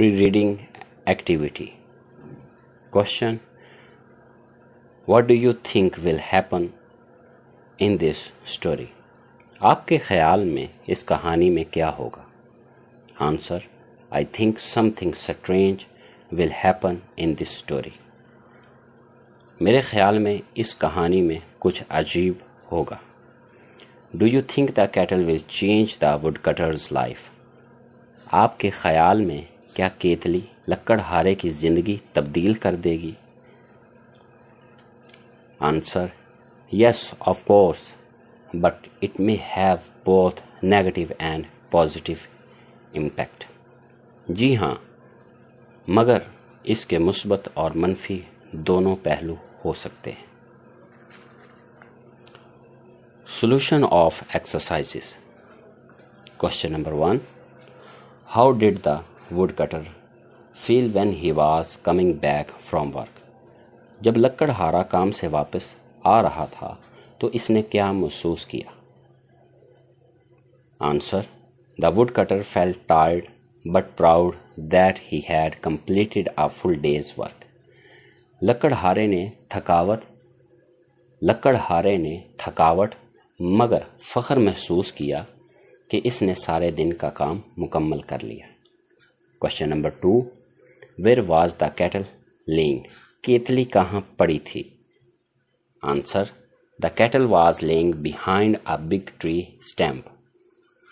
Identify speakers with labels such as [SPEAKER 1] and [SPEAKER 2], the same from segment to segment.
[SPEAKER 1] pre reading activity. Question What do you think will happen in this story? आपके ख्याल में इस कहानी में क्या होगा answer I think something strange will happen in this story मेरे ख्याल में इस कहानी में कुछ अजीब होगा do you think the kettle will change the woodcutter's life आपके ख्याल में क्या केतली लक्कड़हारे की जिंदगी तब्दील कर देगी answer yes of course but it may have both negative and positive impact जी हाँ मगर इसके मुस्बत और मनफी दोनों पहलू हो सकते हैं solution of exercises question number one how did the woodcutter feel when he was coming back from work जब लकड़हारा काम से वापस आ रहा था तो इसने क्या महसूस किया answer the woodcutter felt tired but proud that he had completed a full day's work लकड़हारे ने थकावट लकड़हारे ने थकावट मगर फ़ख्र महसूस किया कि इसने सारे दिन का काम मुकम्मल कर लिया question number two where was the kettle lying केतली कहाँ पड़ी थी answer the kettle was lying behind a big tree stump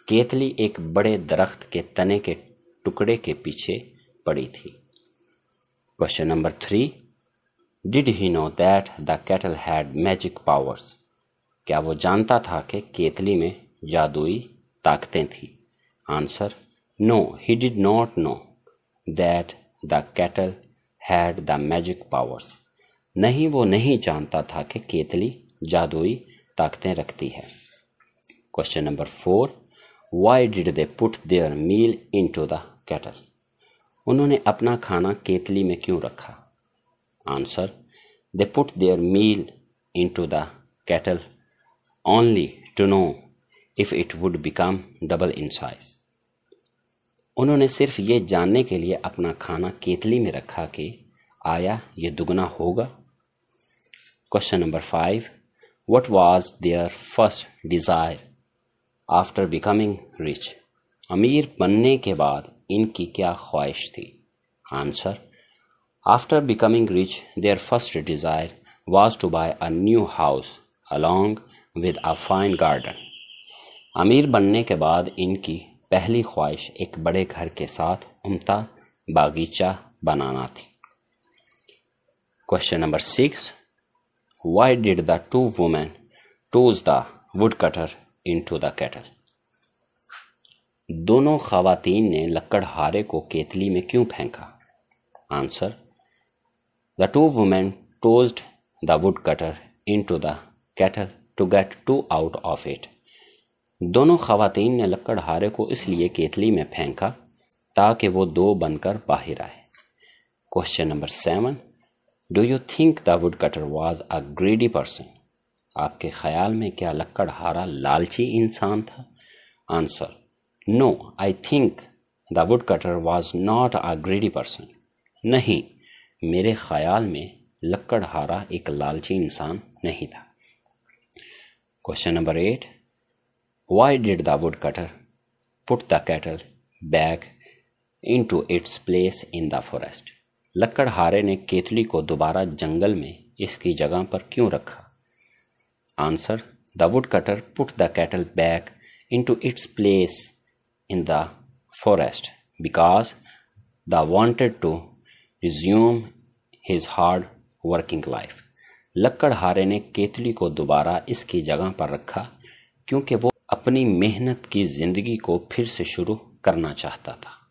[SPEAKER 1] केतली एक बड़े दरख्त के तने के टुकड़े के पीछे पड़ी थी question number three did he know that the kettle had magic powers क्या वो जानता था कि केतली में जादुई ताकतें थी answer No, he did not know that the kettle had the magic powers. नहीं वो नहीं जानता था कि केतली जादुई ताकतें रखती है question number four why did they put their meal into the kettle उन्होंने अपना खाना केतली में क्यों रखा answer they put their meal into the kettle only to know if it would become double in size उन्होंने सिर्फ ये जानने के लिए अपना खाना केतली में रखा कि आया ये दुगना होगा question number five what was their first desire after becoming rich अमीर बनने के बाद इनकी क्या ख्वाहिश थी answer after becoming rich their first desire was to buy a new house along with a fine garden अमीर बनने के बाद इनकी पहली ख्वाहिश एक बड़े घर के साथ उमदा बागीचा बनाना थी question number six why did the two women toss the woodcutter into the kettle दोनों खातन ने लकड़हारे को केतली में क्यों फेंका answer the two women toss the woodcutter into the kettle to get to out of it दोनों खातन ने हारे को इसलिए केतली में फेंका ताकि वो दो बनकर बाहर आए question number seven do you think the woodcutter was a greedy person आपके ख्याल में क्या लकड़हारा लालची इंसान था answer no I think the woodcutter was not a greedy person नहीं मेरे ख्याल में लक्कड़हारा एक लालची इंसान नहीं था question number eight Why did the woodcutter put the kettle back into its place in the forest? लकड़हारे ने केतली को दोबारा जंगल में इसकी जगह पर क्यों रखा answer the woodcutter put the kettle back into its place in the forest because the wanted to resume his hard working life लकड़हारे ने केतली को दोबारा इसकी जगह पर रखा क्योंकि वो अपनी मेहनत की जिंदगी को फिर से शुरू करना चाहता था